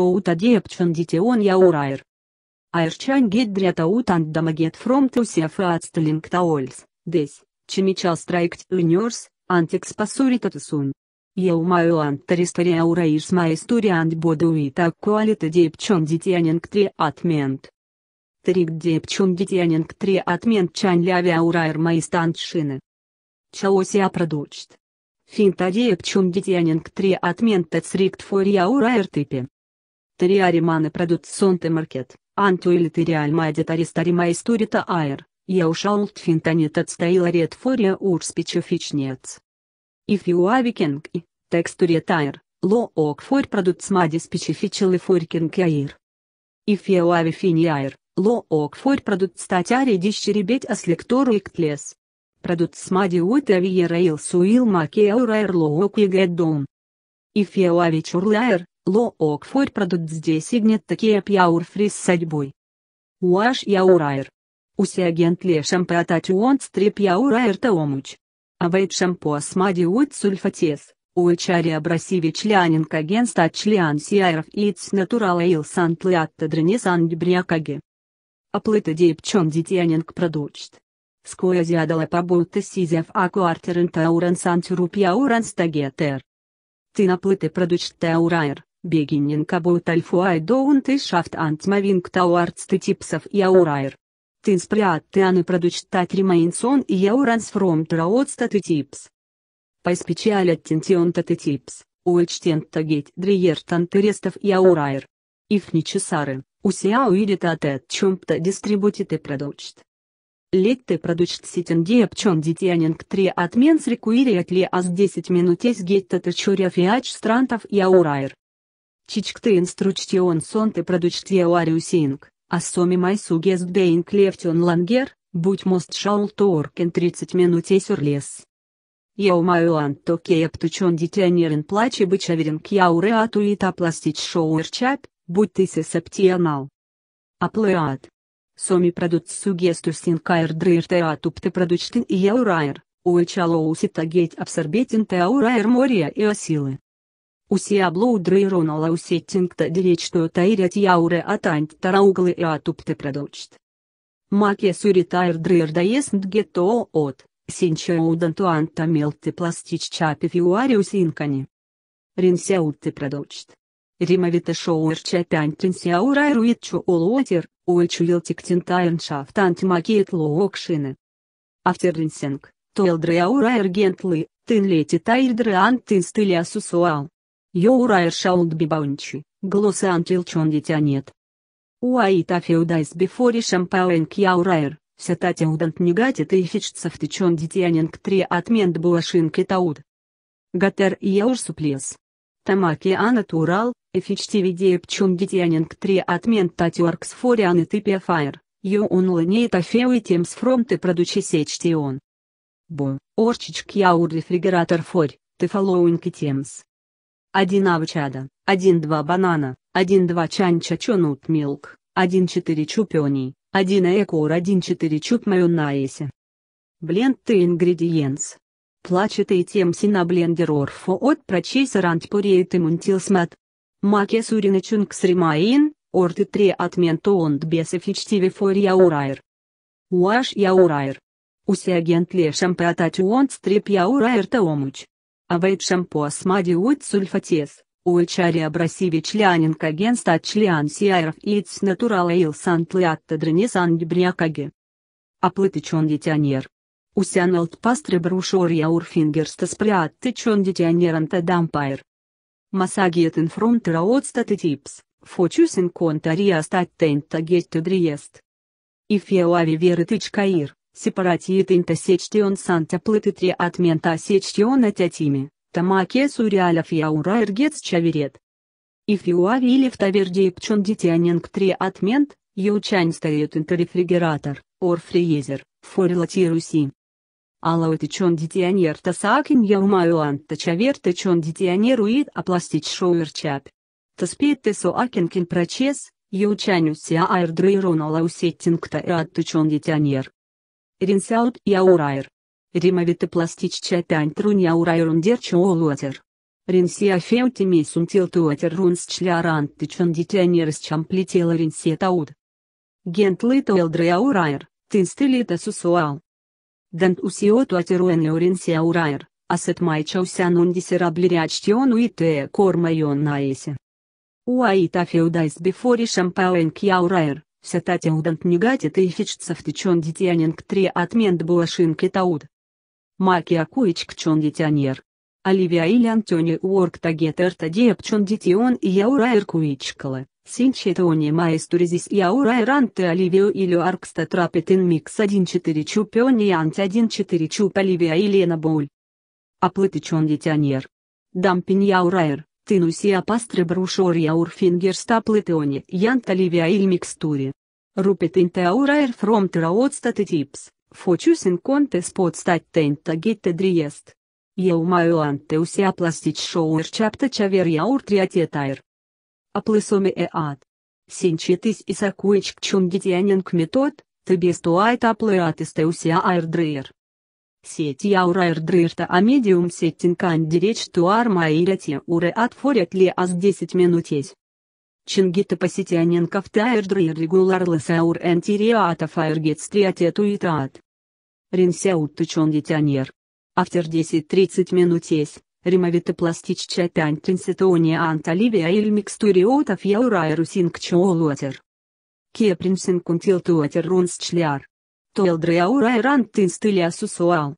Uutadiepchanditeon jaurair. Airchan gedriata utandamaget from tusiafaatstling taols, des, chimichastraikt uniors, antexpasuritatesun. Eu mai o anteristoria urairs mai istoria and boduita qualita diepchanditianing tri atment. Трик диепчундитянинг три отмен чань лявя урайр майстаншины. Чаосия продучт. Финта диепчундитянинг три отмен тецрикт фория урайр тыпе. Tăria rimane producționte market, antiuiliterial mai detaristari mai isturita aer, eu shault fintanități tăilariet forie ur specificnieț. If you are viking, texturiet aer, lo oc for produți madi specificile forking aer. If you are fini aer, lo oc for produți statiare disceribet aslectorul ictles. Produți madi uite vie rail suil mache aur aer lo oc iget dom. If you are viciurlaer, Лоок for продут здесь игнет такие пьяур фрис садьбой. Уаш яураер. Уси агент ле шампеатати он стрип яураер таомуч. Авейт шампо асмади уйт сульфатес. Уичари абрасивич лянинг агент стат член сиайров иц натурал эйл сант лиатта дренесан дебрякаги. Аплыта дейпчон дитянинг продукт. Skoja ziadale pabūta sizef akuarterin taurans antrup jaurans tagieter. Tina plite produkt taurair, Beginning about alpha I don't shaft and moving towards the tips of your air. To inspire and produce that remains on your hands from towards the tips. Pay special attention to the tips, which tend to get drier than the rest of your air. If necessary, usia uidit at a chumpt distributed the product. Let the product sit in the option detaining 3 отмен required at least 10 minutes get the churya fiach strand of your air. Чичкты инстручтион сонты продучтие уариусинг, а соми май майсугес бейнг левтен лангер, будь мост шаул торкен 30 минуте сюрлес. Я умаю анто кептучон дитянерин плачи бычаверинг яуре атуита пластич шоуэрчап, будь ты септионал. Аплеат. Соми продут сугесту синкайр дрырте атупте продучтин и ураер. уэчалоусита гейт абсорбетин теаурайр мория и осилы. Уси облудра и ронала усеттингта диречтота ирят яуре атант тарауглы и а атупты продочт. Маке суритайр дрырда еснд гето от, синчеуданту мелты пластич чапи фиуариус инкани. Ринсяутты продочт. Римовита шоуэр чапянтин сяурайру итчу олотер, уэльчу елтиктинтайн шафтант макеет лоокшины. Автерринсенг, тоэлдры аура эргентлы, тын лети тайрдры антын стыля сусуал. Йоурайр шаулд бибаунчи, глоса антилчон дитя нет. Уаита феудайс бифори шампауэнк яурайр, сятатя удант негатит и фичцев тычон дитянинг три отмент буашинки тауд. Гатер еур суплес. Тамаки анатурал, турал, эфичти видея пчун дитянинг три отмент татюаркс фориан и тыпе фаер, ю он лынеет афеу и темс фронты продучи сечти он. Бо, орчичк яур рефригератор форь, ты фоллоуинг и темс. 1 авочада, 1-2 банана, 1-2 чанча чонут милк, 1-4 чупионий, 1 экор 1-4 чуп майоннаise. Бленд ты ингредиенс. Плачет и тем на блендер орфо от прочейсарант пореет и мунтилсмат. Маке сурина чункс римаин, орты три отмен без бесефичтиве фор яурайр. Уаш яурайр. Усиагент лешам пеатачуонт стрип яурайр таомуч. Авейт шампуас мадиует сульфатес, уичари абрасиви члянинг агентства член сиаров иц натурал эйл сантлиатта дренесан дебрякаги. Оплытычен детионер. Усяналт пастры брушория урфингерста спрятычен детионеранта дампайр. Масагиет инфронтера отстаты типс, фочусин контария стать тента гетте дриест. Ифеуави веры тычкаир, сепаратиет интосечтион санта плытытри отмента сечтиона тятими, тамаке сурялев яура эргец чаверет. Ифиуа вилев таверди и пчон дитянинг три отмент, Ючань стоит интеррефригератор, орфриезер, форилати руси. Алауты чон дитионер тасакин яумаюан тачаверта чон дитионеруид апластич шоуерчап. Таспит акинкин прочес, Ючань усиа аирдрейрон алаусеттингта и аттучон дитионер rinsaut iauraier. Rimavitoplastischatantru iaurairunder chuoluater. Ринсия феутиме сумтилтуатер рунс члярантты чандитянерс чамплитела ринсия тауд. Гентлыта элдреаурайер, тинстылита сусуал. Дант усиоту атеруэнлеу ринсия урайер, асет майчаусян ундисераблирячтион уитэ кормайон наэсе. Уаита феудайс бифори шампауэн кьяурайер. Сятати удант негати тысячца втечен дитянинг три отмент буашинки тауд. Маки акуич кчон дитянер. Оливия или Антони уорк тагет эрта депчон дитион и яурайр куичкала. Синчетони маэстуризис яурайр анте Оливио или аркста трапетин микс 1-4 чупиони анти 1-4 чуп Оливия или Боуль. Оплытычон дитянер. Дампин яурайр. Tynnusia pastrebrușorii aur fingerstaple teone jantalivia il mixturi. Rupet inte aura er from traotstati tips, focius in contes pot stat tenta gitte driest. Eu mai o anteusia plastic show er ceaptă ceaveria aur triatietair. Aplăsome e ad. Sincetis isacuici cium ditianin kmitot, tăbiestuait aplăatisteusia air dreer сети аура эрдрышта а медиум сеттинканди речь туарма и ряти уре отфорят ли аз 10 минутесь. Чингита посетяненков таэрдрир регуларлас аур энтириатов аэргет стриатету и таат. Ринсяут тычон детянер. Автор 10-30 минутесь. Римовита пластичча тянтинситония анталивия или микстуриотов яура эрусинг чоолуатер. Кепринсин кунтилтуатер рунсчляр. Toeldreaura erant în stâlea susual.